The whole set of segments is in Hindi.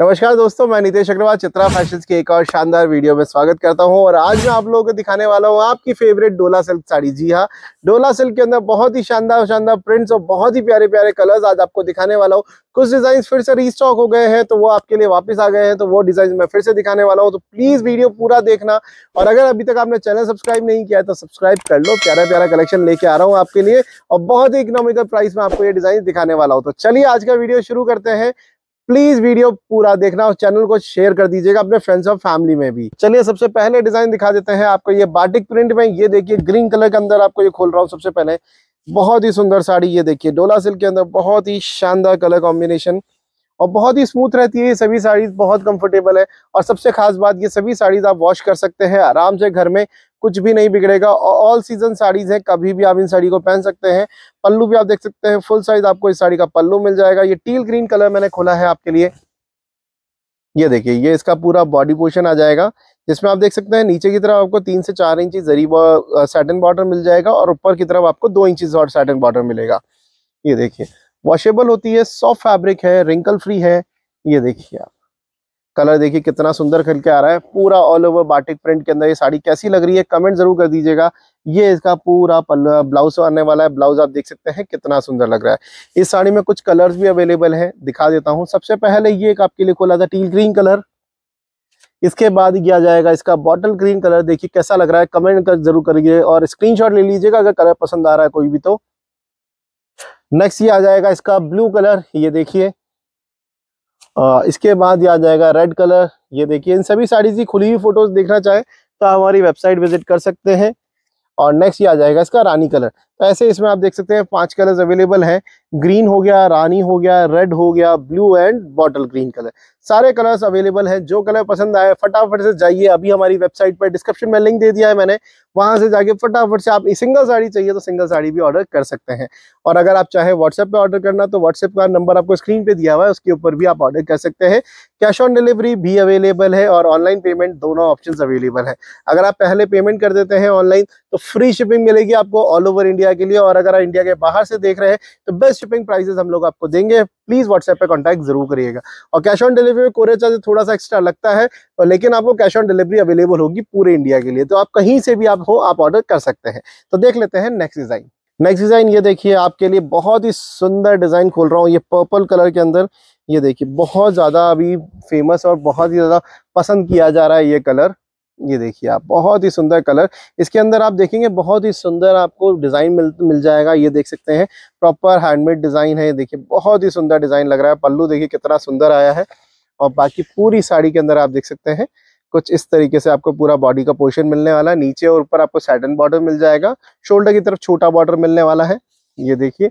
नमस्कार दोस्तों मैं नितेश अग्रवाल चित्रा फैशंस की एक और शानदार वीडियो में स्वागत करता हूं और आज मैं आप लोगों को दिखाने वाला हूं आपकी फेवरेट डोला सिल्क साड़ी जी हाँ डोला सिल्क के अंदर बहुत ही शानदार शानदार प्रिंट्स और बहुत ही प्यारे प्यारे कलर्स आज आपको दिखाने वाला हूँ कुछ डिजाइन फिर से रीस्टॉक हो गए हैं तो वो आपके लिए वापस आ गए हैं तो वो डिजाइन मैं फिर से दिखाने वाला हूँ तो प्लीज वीडियो पूरा देखना और अगर अभी तक आपने चैनल सब्सक्राइब नहीं किया है तो सब्सक्राइब कर लो प्यारा प्यारा कलेक्शन लेके आ रहा हूँ आपके लिए और बहुत ही इकोनॉमिकल प्राइस में आपको ये डिजाइन दिखाने वाला हूँ तो चलिए आज का वीडियो शुरू करते हैं प्लीज वीडियो पूरा देखना और चैनल को शेयर कर दीजिएगा अपने फ्रेंड्स और फैमिली में भी चलिए सबसे पहले डिजाइन दिखा देते हैं आपको ये बाटिक प्रिंट में ये देखिए ग्रीन कलर के अंदर आपको ये खोल रहा हूँ सबसे पहले बहुत ही सुंदर साड़ी ये देखिए डोला सिल्क के अंदर बहुत ही शानदार कलर कॉम्बिनेशन और बहुत ही स्मूथ रहती है ये सभी साड़ीज बहुत कंफर्टेबल है और सबसे खास बात ये सभी साड़ीज आप वॉश कर सकते हैं आराम से घर में कुछ भी नहीं बिगड़ेगा और ऑल सीजन साड़ीज है कभी भी आप इन साड़ी को पहन सकते हैं पल्लू भी आप देख सकते हैं फुल साइज आपको इस साड़ी का पल्लू मिल जाएगा ये टील ग्रीन कलर मैंने खोला है आपके लिए ये देखिए ये इसका पूरा बॉडी पोर्शन आ जाएगा जिसमें आप देख सकते हैं नीचे की तरफ आपको तीन से चार इंची जरी सैटन बॉर्डर मिल जाएगा और ऊपर की तरफ आपको दो इंची और सैटन बॉर्डर मिलेगा ये देखिए वॉशेबल होती है सॉफ्ट फैब्रिक है रिंकल फ्री है ये देखिए आप कलर देखिए कितना सुंदर खिल के आ रहा है पूरा ऑल ओवर बाटिक प्रिंट के अंदर ये साड़ी कैसी लग रही है कमेंट जरूर कर दीजिएगा ये इसका पूरा ब्लाउज आने वाला है ब्लाउज आप देख सकते हैं कितना सुंदर लग रहा है इस साड़ी में कुछ कलर्स भी अवेलेबल है दिखा देता हूँ सबसे पहले ये एक आपके लिए खोला था टील ग्रीन कलर इसके बाद किया जाएगा इसका बॉटल ग्रीन कलर देखिए कैसा लग रहा है कमेंट कर जरूर करिए और स्क्रीनशॉट ले लीजिएगा अगर कलर पसंद आ रहा है कोई भी तो नेक्स्ट ये आ जाएगा इसका ब्लू कलर ये देखिए इसके बाद ये आ जाएगा रेड कलर ये देखिए इन सभी साड़ीज की खुली हुई फोटोज देखना चाहें तो हमारी वेबसाइट विजिट कर सकते हैं और नेक्स्ट ये आ जाएगा इसका रानी कलर तो ऐसे इसमें आप देख सकते हैं पांच कलर्स अवेलेबल हैं ग्रीन हो गया रानी हो गया रेड हो गया blue and bottle green colour सारे कलर्स अवेलेबल हैं जो कलर पसंद आए फटाफट से जाइए अभी हमारी वेबसाइट पर डिस्क्रिप्शन में लिंक दे दिया है मैंने वहां से जाके फटाफट से आप सिंगल साड़ी चाहिए तो सिंगल साड़ी भी ऑर्डर कर सकते हैं और अगर आप चाहे व्हाट्सएप पर ऑर्डर करना तो व्हाट्सएप का नंबर आपको स्क्रीन पर दिया हुआ है उसके ऊपर भी आप ऑर्डर कर सकते हैं कैश ऑन डिलीवरी भी अवेलेबल है और ऑनलाइन पेमेंट दोनों ऑप्शन अवेलेबल है अगर आप पहले पेमेंट कर देते हैं ऑनलाइन तो फ्री शिपिंग मिलेगी आपको ऑल ओवर इंडिया इंडिया के लिए और अगर आप इंडिया के बाहर से देख रहे हैं तो बेस्ट शिपिंग प्राइसेस हम लोग आपको देंगे प्लीज़ व्हाट्सएप पे कांटेक्ट जरूर करिएगा और कैश ऑन डिलीवरी में कोरियर चार्ज थोड़ा सा एक्स्ट्रा लगता है तो लेकिन आपको कैश ऑन डिलीवरी अवेलेबल होगी पूरे इंडिया के लिए तो आप कहीं से भी आप हो आप ऑर्डर कर सकते हैं तो देख लेते हैं नेक्स्ट डिज़ाइन नेक्स्ट डिज़ाइन ये देखिए आपके लिए बहुत ही सुंदर डिज़ाइन खोल रहा हूँ ये पर्पल कलर के अंदर ये देखिए बहुत ज़्यादा अभी फेमस और बहुत ही ज़्यादा पसंद किया जा रहा है ये कलर ये देखिए आप बहुत ही सुंदर कलर इसके अंदर आप देखेंगे बहुत ही सुंदर आपको डिज़ाइन मिल मिल जाएगा ये देख सकते हैं प्रॉपर हैंडमेड डिज़ाइन है ये देखिए बहुत ही सुंदर डिज़ाइन लग रहा है पल्लू देखिए कितना सुंदर आया है और बाकी पूरी साड़ी के अंदर आप देख सकते हैं कुछ इस तरीके से आपको पूरा बॉडी का पोर्शन मिलने वाला है नीचे और ऊपर आपको सैटन बॉर्डर मिल जाएगा शोल्डर की तरफ छोटा बॉर्डर मिलने वाला है ये देखिए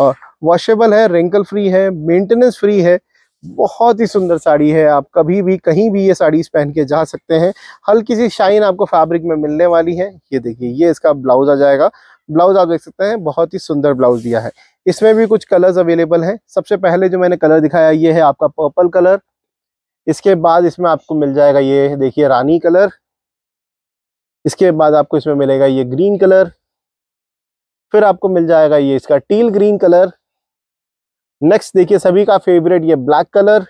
और वॉशेबल है रिंकल फ्री है मेंटेनेंस फ्री है बहुत ही सुंदर साड़ी है आप कभी भी कहीं भी ये साड़ीज पहन के जा सकते हैं हल्की सी शाइन आपको फैब्रिक में मिलने वाली है ये देखिए ये इसका ब्लाउज आ जाएगा ब्लाउज आप देख सकते हैं बहुत ही सुंदर ब्लाउज दिया है इसमें भी कुछ कलर्स अवेलेबल हैं सबसे पहले जो मैंने कलर दिखाया ये है आपका पर्पल कलर इसके बाद इसमें आपको मिल जाएगा ये देखिए रानी कलर इसके बाद आपको इसमें मिलेगा ये ग्रीन कलर फिर आपको मिल जाएगा ये इसका टील ग्रीन कलर नेक्स्ट देखिए सभी का फेवरेट ये ब्लैक कलर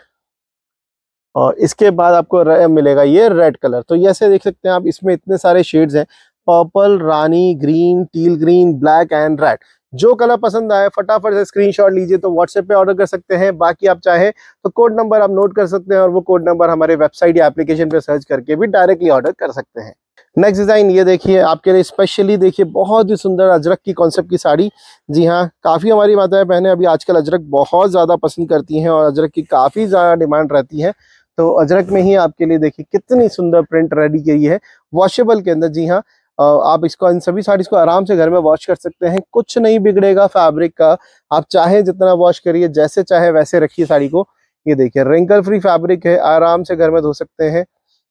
और इसके बाद आपको मिलेगा ये रेड कलर तो ऐसे देख सकते हैं आप इसमें इतने सारे शेड्स हैं पर्पल रानी green teal green black and red जो कलर पसंद आए फटाफट से स्क्रीनशॉट लीजिए तो व्हाट्सएप पे ऑर्डर कर सकते हैं बाकी आप चाहे तो कोड नंबर आप नोट कर सकते हैं और वो कोड नंबर हमारे वेबसाइट या एप्लीकेशन पे सर्च करके भी डायरेक्टली ऑर्डर कर सकते हैं नेक्स्ट डिज़ाइन ये देखिए आपके लिए स्पेशली देखिए बहुत ही सुंदर अजरक की कॉन्सेप्ट की साड़ी जी हाँ काफ़ी हमारी माताएं पहने अभी आजकल अजरक बहुत ज़्यादा पसंद करती हैं और अजरक की काफ़ी ज़्यादा डिमांड रहती है तो अजरक में ही आपके लिए देखिए कितनी सुंदर प्रिंट रेडी की है वॉशेबल के अंदर जी हाँ आप इसको इन सभी साड़ीज को आराम से घर में वॉश कर सकते हैं कुछ नहीं बिगड़ेगा फैब्रिक का आप चाहे जितना वॉश करिए जैसे चाहे वैसे रखिए साड़ी को ये देखिए रिंकल फ्री फैब्रिक है आराम से घर में धो सकते हैं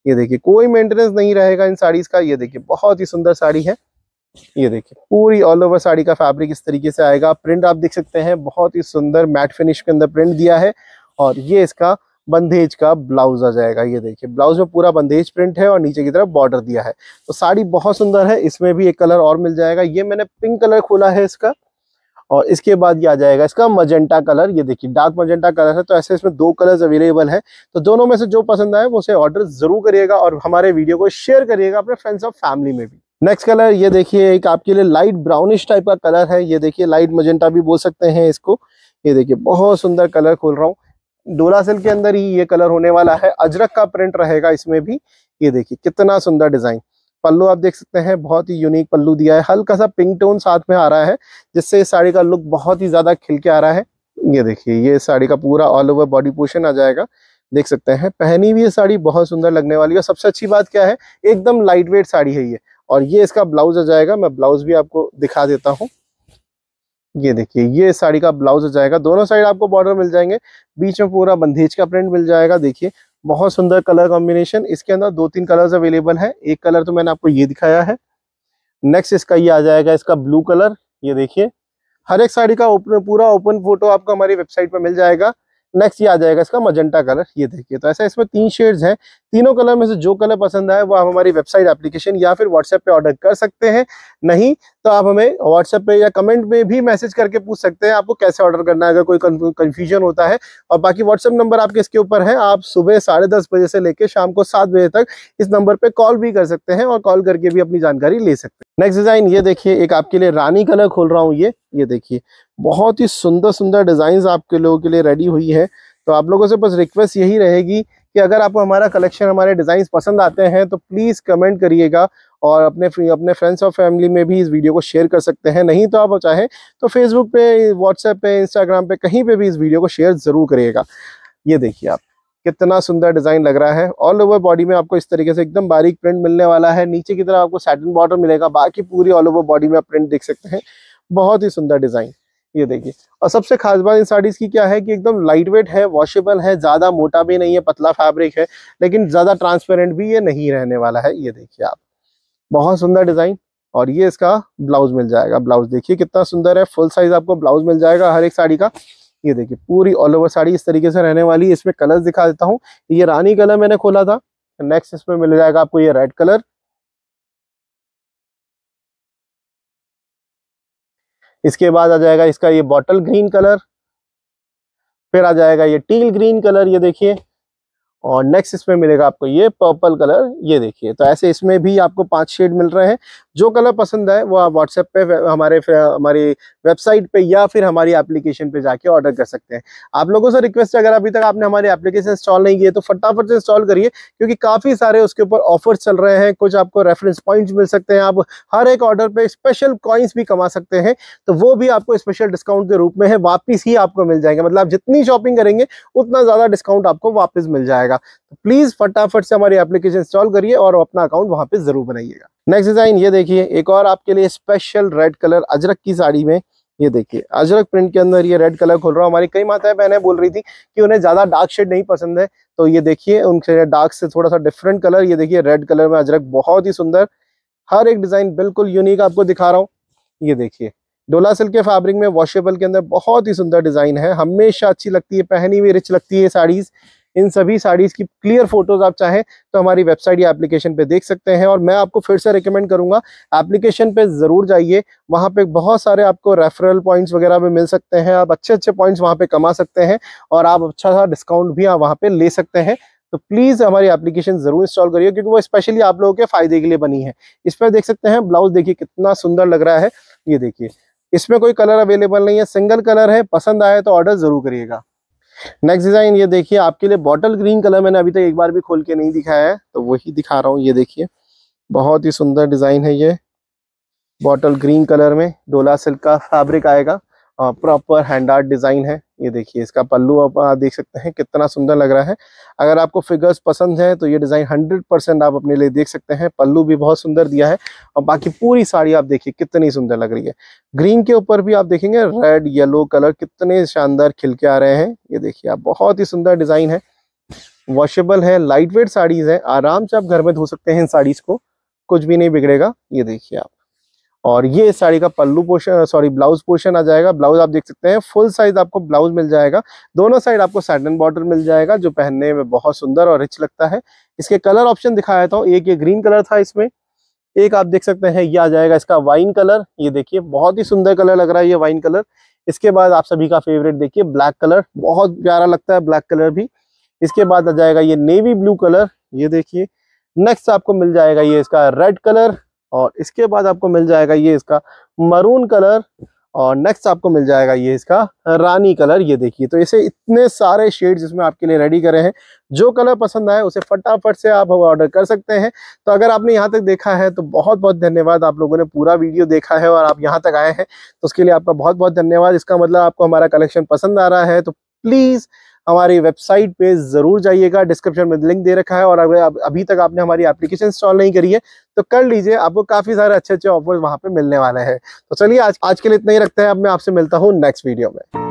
ये देखिए कोई मेंटेनेंस नहीं रहेगा इन साड़ीज का ये देखिए बहुत ही सुंदर साड़ी है ये देखिए पूरी ऑल ओवर साड़ी का फैब्रिक इस तरीके से आएगा प्रिंट आप देख सकते हैं बहुत ही सुंदर मैट फिनिश के अंदर प्रिंट दिया है और ये इसका बंदेज का ब्लाउज आ जाएगा ये देखिए ब्लाउज में पूरा बंदेज प्रिंट है और नीचे की तरफ बॉर्डर दिया है तो साड़ी बहुत सुंदर है इसमें भी एक कलर और मिल जाएगा ये मैंने पिंक कलर खोला है इसका और इसके बाद ये आ जाएगा इसका मजेंटा कलर ये देखिए डार्क मजेंटा कलर है तो ऐसे इसमें दो कलर्स अवेलेबल है तो दोनों में से जो पसंद आए वो उसे ऑर्डर ज़रूर करिएगा और हमारे वीडियो को शेयर करिएगा अपने फ्रेंड्स और फैमिली में भी नेक्स्ट कलर ये देखिए एक आपके लिए लाइट ब्राउनिश टाइप का कलर है ये देखिए लाइट मजेंटा भी बोल सकते हैं इसको ये देखिए बहुत सुंदर कलर खोल रहा हूँ डोला सेल के अंदर ही ये कलर होने वाला है अजरक का प्रिंट रहेगा इसमें भी ये देखिए कितना सुंदर डिजाइन पल्लू आप देख सकते हैं बहुत ही यूनिक पल्लू दिया है हल्का सा पिंक टोन साथ में आ रहा है जिससे इस साड़ी का लुक बहुत ही ज्यादा खिल के आ रहा है ये देखिए ये साड़ी का पूरा ऑल ओवर बॉडी पोर्शन आ जाएगा देख सकते हैं पहनी हुई ये साड़ी बहुत सुंदर लगने वाली है और सबसे अच्छी बात क्या है एकदम लाइट वेट साड़ी है ये और ये इसका ब्लाउज आ जाएगा मैं ब्लाउज भी आपको दिखा देता हूँ ये देखिए ये साड़ी का ब्लाउज हो जाएगा दोनों साइड आपको बॉर्डर मिल जाएंगे बीच में पूरा बंदेज का प्रिंट मिल जाएगा देखिए बहुत सुंदर कलर कॉम्बिनेशन इसके अंदर दो तीन कलर्स अवेलेबल है एक कलर तो मैंने आपको ये दिखाया है नेक्स्ट इसका ये आ जाएगा इसका ब्लू कलर ये देखिए हर एक साड़ी का ओपन पूरा ओपन फोटो आपको हमारी वेबसाइट पर मिल जाएगा नेक्स्ट ये आ जाएगा इसका मजेंटा कलर ये देखिए तो ऐसा इसमें तीन शेड्स हैं तीनों कलर में से जो कलर पसंद आए वो आप हमारी वेबसाइट एप्लीकेशन या फिर व्हाट्सएप पे ऑर्डर कर सकते हैं नहीं तो आप हमें व्हाट्सएप पे या कमेंट में भी मैसेज करके पूछ सकते हैं आपको कैसे ऑर्डर करना है अगर कोई कन्फ्यूजन होता है और बाकी व्हाट्सएप नंबर आपके इसके ऊपर है आप सुबह साढ़े दस बजे से लेकर शाम को सात बजे तक इस नंबर पर कॉल भी कर सकते हैं और कॉल करके भी अपनी जानकारी ले सकते हैं नेक्स्ट डिज़ाइन ये देखिए एक आपके लिए रानी कलर खोल रहा हूँ ये ये देखिए बहुत ही सुंदर सुंदर डिज़ाइन आपके लोगों के लिए रेडी हुई है तो आप लोगों से बस रिक्वेस्ट यही रहेगी कि अगर आपको हमारा कलेक्शन हमारे डिज़ाइन पसंद आते हैं तो प्लीज़ कमेंट करिएगा और अपने अपने फ्रेंड्स और फैमिली में भी इस वीडियो को शेयर कर सकते हैं नहीं तो आप चाहें तो फेसबुक पे व्हाट्सएप पे इंस्टाग्राम पे कहीं पे भी इस वीडियो को शेयर ज़रूर करिएगा ये देखिए आप कितना सुंदर डिज़ाइन लग रहा है ऑल ओवर बॉडी में आपको इस तरीके से एकदम बारीक प्रिंट मिलने वाला है नीचे की तरफ आपको सैटन बॉर्डर मिलेगा बाकी पूरी ऑल ओवर बॉडी में आप प्रिंट देख सकते हैं बहुत ही सुंदर डिजाइन ये देखिए और सबसे खास बात इन साड़ीज की क्या है कि एकदम लाइट वेट है वॉशेबल है ज्यादा मोटा भी नहीं है पतला फैब्रिक है लेकिन ज्यादा ट्रांसपेरेंट भी ये नहीं रहने वाला है ये देखिए आप बहुत सुंदर डिजाइन और ये इसका ब्लाउज मिल जाएगा ब्लाउज देखिए कितना सुंदर है फुल साइज आपको ब्लाउज मिल जाएगा हर एक साड़ी का ये देखिए पूरी ऑल ओवर साड़ी इस तरीके से रहने वाली है इसमें कलर दिखा देता हूँ ये रानी कलर मैंने खोला था नेक्स्ट इसमें मिल जाएगा आपको ये रेड कलर इसके बाद आ जाएगा इसका ये बॉटल ग्रीन कलर फिर आ जाएगा ये टील ग्रीन कलर ये देखिए और नेक्स्ट इसमें मिलेगा आपको ये पर्पल कलर ये देखिए तो ऐसे इसमें भी आपको पांच शेड मिल रहे हैं जो कलर पसंद आए वो आप व्हाट्सएप पे हमारे हमारी वेबसाइट पे या फिर हमारी एप्लीकेशन पे जाके ऑर्डर कर सकते हैं आप लोगों से रिक्वेस्ट है अगर अभी तक आपने हमारी एप्लीकेशन इंस्टॉल नहीं किए तो फटाफट से इंस्टॉल करिए क्योंकि काफ़ी सारे उसके ऊपर ऑफर्स चल रहे हैं कुछ आपको रेफरेंस पॉइंट्स मिल सकते हैं आप हर एक ऑर्डर पर स्पेशल कॉइन्स भी कमा सकते हैं तो वो भी आपको स्पेशल डिस्काउंट के रूप में है वापिस ही आपको मिल जाएंगे मतलब आप जितनी शॉपिंग करेंगे उतना ज़्यादा डिस्काउंट आपको वापस मिल जाएगा तो प्लीज़ फटाफट से हमारी एप्लीकेशन इंस्टॉल करिए और अपना अकाउंट वहां पे ज़रूर बनाइएगा नेक्स्ट डिज़ाइन ये देखिए एक और आपके लिए स्पेशल रेड कलर अजरक की साड़ी में ये देखिए अजरक प्रिंट के अंदर ये रेड कलर खोल रहा हूँ हमारी कई माताएं बहनें बोल रही थी कि उन्हें ज़्यादा डार्क शेड नहीं पसंद है तो ये देखिए उनके डार्क से थोड़ा सा डिफरेंट कलर ये देखिए रेड कलर में अजरक बहुत ही सुंदर हर एक डिज़ाइन बिल्कुल यूनिक आपको दिखा रहा हूँ ये देखिए डोला सिल्क के फैब्रिक में वॉशेबल के अंदर बहुत ही सुंदर डिज़ाइन है हमेशा अच्छी लगती है पहनी हुई रिच लगती है साड़ीज़ इन सभी साड़ीज़ की क्लियर फोटोज़ आप चाहें तो हमारी वेबसाइट या एप्लीकेशन पे देख सकते हैं और मैं आपको फिर से रिकमेंड करूँगा एप्लीकेशन पे ज़रूर जाइए वहाँ पे बहुत सारे आपको रेफरल पॉइंट्स वगैरह भी मिल सकते हैं आप अच्छे अच्छे पॉइंट्स वहाँ पर कमा सकते हैं और आप अच्छा सा डिस्काउंट भी आप वहाँ पर ले सकते हैं तो प्लीज़ हमारी एप्लीकेशन ज़रूर इंस्टॉल करिए क्योंकि वो स्पेशली आप लोगों के फ़ायदे के लिए बनी है इस पर देख सकते हैं ब्लाउज देखिए कितना सुंदर लग रहा है ये देखिए इसमें कोई कलर अवेलेबल नहीं है सिंगल कलर है पसंद आए तो ऑर्डर ज़रूर करिएगा नेक्स्ट डिज़ाइन ये देखिए आपके लिए बॉटल ग्रीन कलर मैंने अभी तक एक बार भी खोल के नहीं दिखाया है तो वही दिखा रहा हूँ ये देखिए बहुत ही सुंदर डिज़ाइन है ये बॉटल ग्रीन कलर में डोला सिल्क का फैब्रिक आएगा प्रॉपर हैंड आर्ट डिज़ाइन है ये देखिए इसका पल्लू आप देख सकते हैं कितना सुंदर लग रहा है अगर आपको फिगर्स पसंद है तो ये डिज़ाइन हंड्रेड परसेंट आप अपने लिए देख सकते हैं पल्लू भी बहुत सुंदर दिया है और बाकी पूरी साड़ी आप देखिए कितनी सुंदर लग रही है ग्रीन के ऊपर भी आप देखेंगे रेड येलो कलर कितने शानदार खिलके आ रहे हैं ये देखिए आप बहुत ही सुंदर डिज़ाइन है वॉशेबल है लाइट वेट साड़ीज़ हैं आराम से आप घर में धो सकते हैं इन साड़ीज़ को कुछ भी नहीं बिगड़ेगा ये देखिए आप और ये साड़ी का पल्लू पोर्शन सॉरी ब्लाउज पोर्शन आ जाएगा ब्लाउज आप देख सकते हैं फुल साइज आपको ब्लाउज मिल जाएगा दोनों साइड आपको सैटन बॉर्डर मिल जाएगा जो पहनने में बहुत सुंदर और रिच लगता है इसके कलर ऑप्शन दिखाया था एक ये ग्रीन कलर था इसमें एक आप देख सकते हैं ये आ जाएगा इसका वाइन कलर ये देखिए बहुत ही सुंदर कलर लग रहा है ये वाइन कलर इसके बाद आप सभी का फेवरेट देखिए ब्लैक कलर बहुत प्यारा लगता है ब्लैक कलर भी इसके बाद आ जाएगा ये नेवी ब्लू कलर ये देखिए नेक्स्ट आपको मिल जाएगा ये इसका रेड कलर और इसके बाद आपको मिल जाएगा ये इसका मरून कलर और नेक्स्ट आपको मिल जाएगा ये इसका रानी कलर ये देखिए तो इसे इतने सारे शेड्स इसमें आपके लिए रेडी करे हैं जो कलर पसंद आए उसे फटाफट से आप ऑर्डर कर सकते हैं तो अगर आपने यहाँ तक देखा है तो बहुत बहुत धन्यवाद आप लोगों ने पूरा वीडियो देखा है और आप यहाँ तक आए हैं तो उसके लिए आपका बहुत बहुत धन्यवाद इसका मतलब आपको हमारा कलेक्शन पसंद आ रहा है तो प्लीज़ हमारी वेबसाइट पे ज़रूर जाइएगा डिस्क्रिप्शन में लिंक दे रखा है और अगर अभी तक आपने हमारी एप्लीकेशन इंस्टॉल नहीं करी है तो कर लीजिए आपको काफ़ी सारे अच्छे अच्छे ऑफर्स वहां पर मिलने वाले हैं तो चलिए आज आज के लिए इतना ही रखते हैं अब मैं आपसे मिलता हूँ नेक्स्ट वीडियो में